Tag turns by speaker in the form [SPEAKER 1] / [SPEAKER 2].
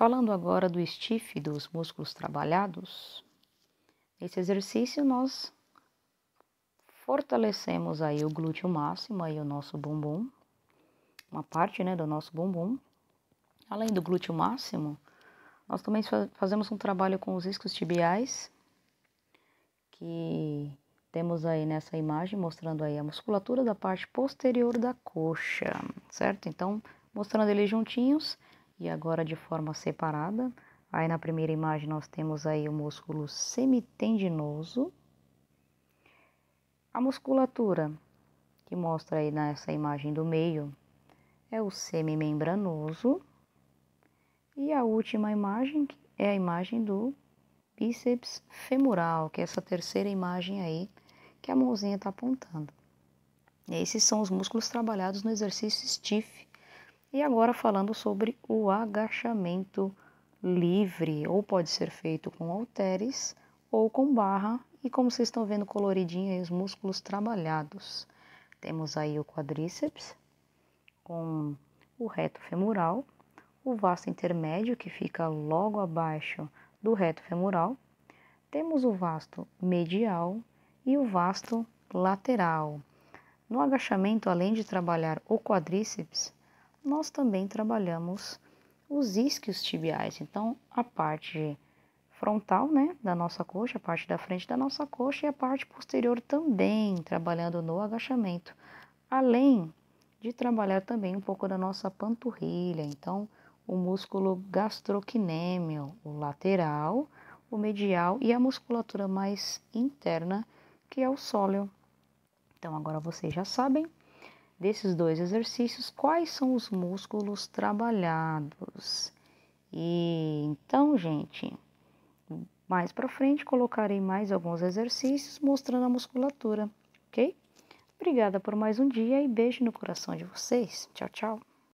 [SPEAKER 1] Falando agora do stiff, dos músculos trabalhados, nesse exercício nós fortalecemos aí o glúteo máximo, aí o nosso bumbum, uma parte, né, do nosso bumbum. Além do glúteo máximo, nós também fazemos um trabalho com os iscos tibiais, que temos aí nessa imagem mostrando aí a musculatura da parte posterior da coxa, certo? Então, mostrando eles juntinhos, e agora de forma separada. Aí na primeira imagem nós temos aí o músculo semitendinoso. A musculatura que mostra aí nessa imagem do meio é o semimembranoso. E a última imagem é a imagem do bíceps femoral, que é essa terceira imagem aí que a mãozinha está apontando. Esses são os músculos trabalhados no exercício stiff e agora falando sobre o agachamento livre, ou pode ser feito com halteres ou com barra, e como vocês estão vendo coloridinho aí os músculos trabalhados. Temos aí o quadríceps com o reto femoral, o vasto intermédio que fica logo abaixo do reto femoral, temos o vasto medial e o vasto lateral. No agachamento, além de trabalhar o quadríceps, nós também trabalhamos os isquios tibiais. Então, a parte frontal, né, da nossa coxa, a parte da frente da nossa coxa e a parte posterior também, trabalhando no agachamento. Além de trabalhar também um pouco da nossa panturrilha, então o músculo gastroquinêmio, o lateral, o medial e a musculatura mais interna, que é o sóleo. Então agora vocês já sabem, desses dois exercícios quais são os músculos trabalhados. E então, gente, mais para frente colocarei mais alguns exercícios mostrando a musculatura, ok? Obrigada por mais um dia e beijo no coração de vocês. Tchau, tchau.